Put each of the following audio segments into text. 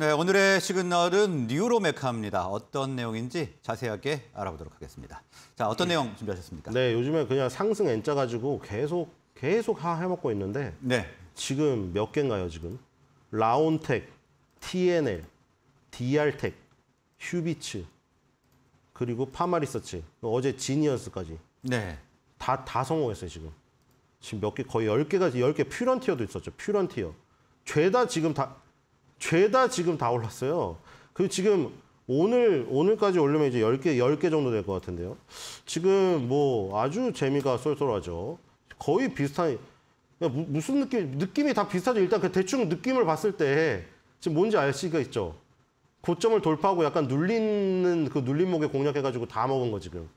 네, 오늘의 시그널은 뉴로메카입니다. 어떤 내용인지 자세하게 알아보도록 하겠습니다. 자, 어떤 네. 내용 준비하셨습니까? 네, 요즘에 그냥 상승 N자 가지고 계속 계속 하 해먹고 있는데 네. 지금 몇 개인가요, 지금? 라온텍, TNL, DR텍, 휴비츠, 그리고 파마리서치, 어제 지니어스까지 네. 다, 다 성공했어요, 지금. 지금 몇 개, 거의 1 0개가 10개 퓨런티어도 있었죠, 퓨런티어. 죄다 지금 다 죄다 지금 다 올랐어요. 그리고 지금 오늘, 오늘까지 올리면 이제 10개, 10개 정도 될 것 같은데요. 지금 뭐 아주 재미가 쏠쏠하죠. 거의 비슷한, 무슨 느낌, 느낌이 다 비슷하죠. 일단 그 대충 느낌을 봤을 때 지금 뭔지 알 수가 있죠. 고점을 돌파하고 약간 눌리는 그 눌림목에 공략해가지고 다 먹은 거 지금.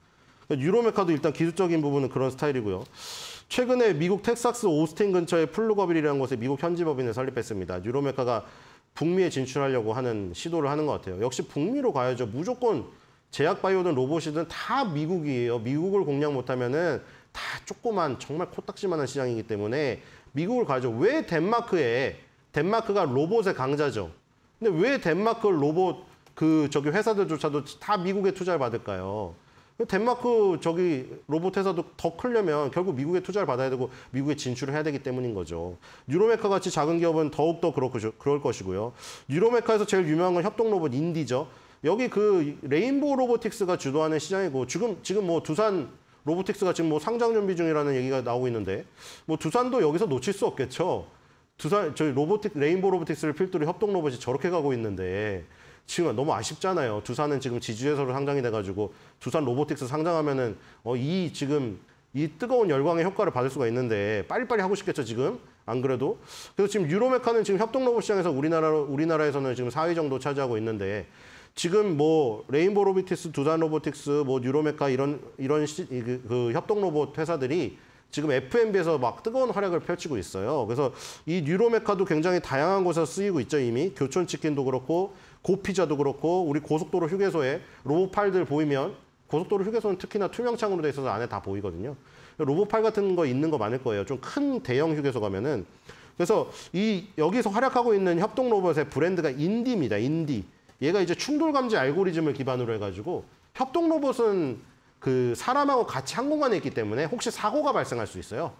그러니까 유로메카도 일단 기술적인 부분은 그런 스타일이고요. 최근에 미국 텍사스 오스틴 근처의 플루거빌이라는 곳에 미국 현지 법인을 설립했습니다. 유로메카가 북미에 진출하려고 하는 시도를 하는 것 같아요. 역시 북미로 가야죠. 무조건 제약 바이오든 로봇이든 다 미국이에요. 미국을 공략 못하면은 다 조그만 정말 코딱지만한 시장이기 때문에 미국을 가죠. 왜 덴마크에 덴마크가 로봇의 강자죠. 근데 왜 덴마크 로봇 그 저기 회사들조차도 다 미국에 투자를 받을까요? 덴마크 저기 로봇 회사도 더 크려면 결국 미국에 투자를 받아야 되고 미국에 진출을 해야 되기 때문인 거죠. 뉴로메카 같이 작은 기업은 더욱더 그렇고, 그럴 것이고요. 뉴로메카에서 제일 유명한 건 협동 로봇 인디죠. 여기 그 레인보우 로보틱스가 주도하는 시장이고 지금 지금 뭐 두산 로보틱스가 지금 뭐 상장 준비 중이라는 얘기가 나오고 있는데 뭐 두산도 여기서 놓칠 수 없겠죠. 두산 저희 로보틱 레인보우 로보틱스를 필두로 협동 로봇이 저렇게 가고 있는데 지금 너무 아쉽잖아요. 두산은 지금 지주회사로 상장이 돼가지고 두산 로보틱스 상장하면은 어, 이 지금 이 뜨거운 열광의 효과를 받을 수가 있는데 빨리빨리 하고 싶겠죠 지금 안 그래도 그래서 지금 유로메카는 지금 협동 로봇 시장에서 우리나라 우리나라에서는 지금 4위 정도 차지하고 있는데 지금 뭐 레인보 로비티스, 두산 로보틱스, 뭐 유로메카 이런 이런 시, 그, 그 협동 로봇 회사들이 지금 FMB에서 막 뜨거운 활약을 펼치고 있어요. 그래서 이 뉴로메카도 굉장히 다양한 곳에서 쓰이고 있죠, 이미. 교촌치킨도 그렇고, 고피자도 그렇고 우리 고속도로 휴게소에 로봇팔들 보이면 고속도로 휴게소는 특히나 투명창으로 돼 있어서 안에 다 보이거든요. 로봇팔 같은 거 있는 거 많을 거예요. 좀 큰 대형 휴게소 가면은 그래서 이 여기서 활약하고 있는 협동 로봇의 브랜드가 인디입니다. 인디. 얘가 이제 충돌 감지 알고리즘을 기반으로 해가지고 협동 로봇은 그 사람하고 같이 항 공간에 있기 때문에 혹시 사고가 발생할 수 있어요.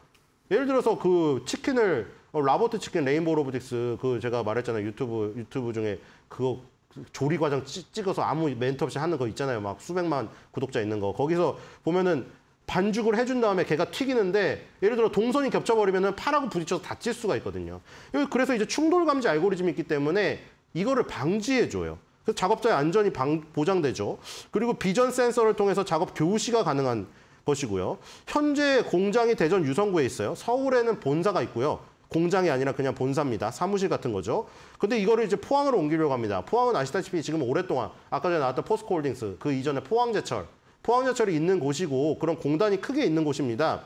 예를 들어서 그 치킨을 어, 라보트 치킨 레인보우 로보틱스 그 제가 말했잖아요 유튜브 유튜브 중에 그거 조리 과정 찍어서 아무 멘트 없이 하는 거 있잖아요. 막 수백만 구독자 있는 거. 거기서 보면은 반죽을 해준 다음에 걔가 튀기는데 예를 들어 동선이 겹쳐버리면은 팔하고 부딪혀서 다칠 수가 있거든요. 그래서 이제 충돌 감지 알고리즘이 있기 때문에 이거를 방지해줘요. 그 작업자의 안전이 방, 보장되죠. 그리고 비전 센서를 통해서 작업 교시가 가능한 것이고요. 현재 공장이 대전 유성구에 있어요. 서울에는 본사가 있고요. 공장이 아니라 그냥 본사입니다. 사무실 같은 거죠. 근데 이거를 이제 포항으로 옮기려고 합니다. 포항은 아시다시피 지금 오랫동안 아까 전에 나왔던 포스코홀딩스 그 이전에 포항제철 포항제철이 있는 곳이고 그런 공단이 크게 있는 곳입니다.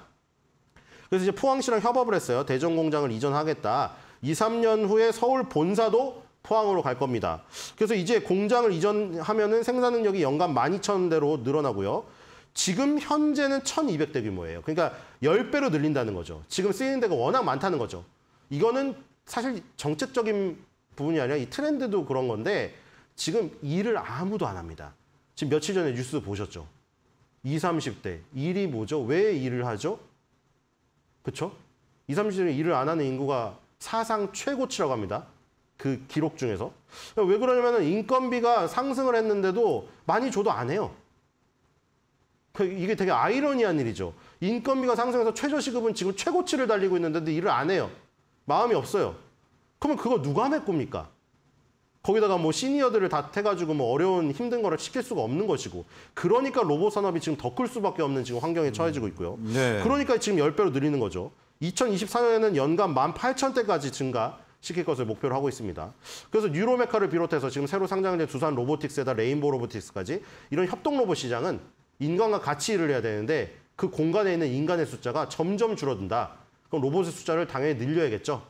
그래서 이제 포항시랑 협업을 했어요. 대전 공장을 이전하겠다. 2, 3년 후에 서울 본사도 포항으로 갈 겁니다. 그래서 이제 공장을 이전하면은 생산 능력이 연간 12,000대로 늘어나고요. 지금 현재는 1,200대 규모예요. 그러니까 10배로 늘린다는 거죠. 지금 쓰이는 데가 워낙 많다는 거죠. 이거는 사실 정책적인 부분이 아니라 이 트렌드도 그런 건데 지금 일을 아무도 안 합니다. 지금 며칠 전에 뉴스 보셨죠? 20, 30대. 일이 뭐죠? 왜 일을 하죠? 그렇죠? 20, 30대는 일을 안 하는 인구가 사상 최고치라고 합니다. 그 기록 중에서. 왜 그러냐면 인건비가 상승을 했는데도 많이 줘도 안 해요. 그 이게 되게 아이러니한 일이죠. 인건비가 상승해서 최저시급은 지금 최고치를 달리고 있는데 일을 안 해요. 마음이 없어요. 그러면 그거 누가 할 겁니까? 거기다가 뭐 시니어들을 다태가지고뭐 어려운 힘든 거를 시킬 수가 없는 것이고 그러니까 로봇 산업이 지금 더 클 수밖에 없는 지금 환경에 음. 처해지고 있고요. 네. 그러니까 지금 10배로 늘리는 거죠. 2024년에는 연간 18,000대까지 증가 시킬 것을 목표로 하고 있습니다. 그래서 뉴로메카를 비롯해서 지금 새로 상장된 두산 로보틱스에다 레인보우 로보틱스까지 이런 협동 로봇 시장은 인간과 같이 일을 해야 되는데 그 공간에 있는 인간의 숫자가 점점 줄어든다. 그럼 로봇의 숫자를 당연히 늘려야겠죠.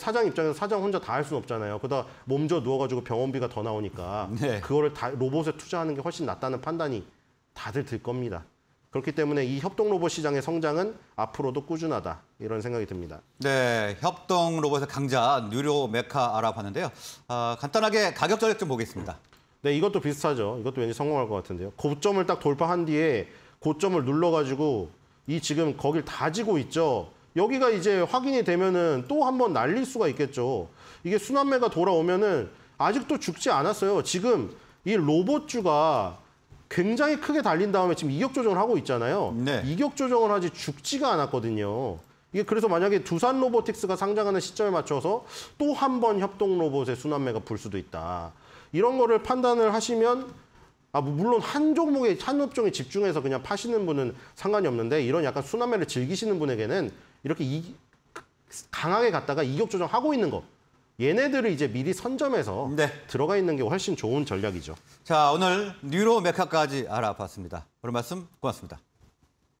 사장 입장에서 사장 혼자 다 할 수는 없잖아요. 그러다 몸져 누워가지고 병원비가 더 나오니까 네. 그거를 다 로봇에 투자하는 게 훨씬 낫다는 판단이 다들 들 겁니다. 그렇기 때문에 이 협동 로봇 시장의 성장은 앞으로도 꾸준하다 이런 생각이 듭니다. 네, 협동 로봇의 강자 뉴로 메카 알아봤는데요. 아, 간단하게 가격 전략 좀 보겠습니다. 네, 이것도 비슷하죠. 이것도 왠지 성공할 것 같은데요. 고점을 딱 돌파한 뒤에 고점을 눌러가지고 이 지금 거길 다 지고 있죠. 여기가 이제 확인이 되면은 또 한 번 날릴 수가 있겠죠. 이게 순환매가 돌아오면은 아직도 죽지 않았어요. 지금 이 로봇주가 굉장히 크게 달린 다음에 지금 이격 조정을 하고 있잖아요. 네. 이격 조정을 하지 죽지가 않았거든요. 이게 그래서 만약에 두산 로보틱스가 상장하는 시점에 맞춰서 또 한 번 협동 로봇의 순환매가 불 수도 있다. 이런 거를 판단을 하시면 아, 뭐 물론 한 종목에 한 업종에 집중해서 그냥 파시는 분은 상관이 없는데 이런 약간 순환매를 즐기시는 분에게는 이렇게 이, 강하게 갔다가 이격 조정하고 있는 거 얘네들을 이제 미리 선점해서 네. 들어가 있는 게 훨씬 좋은 전략이죠. 자 오늘 뉴로 메카까지 알아봤습니다. 오늘 말씀 고맙습니다.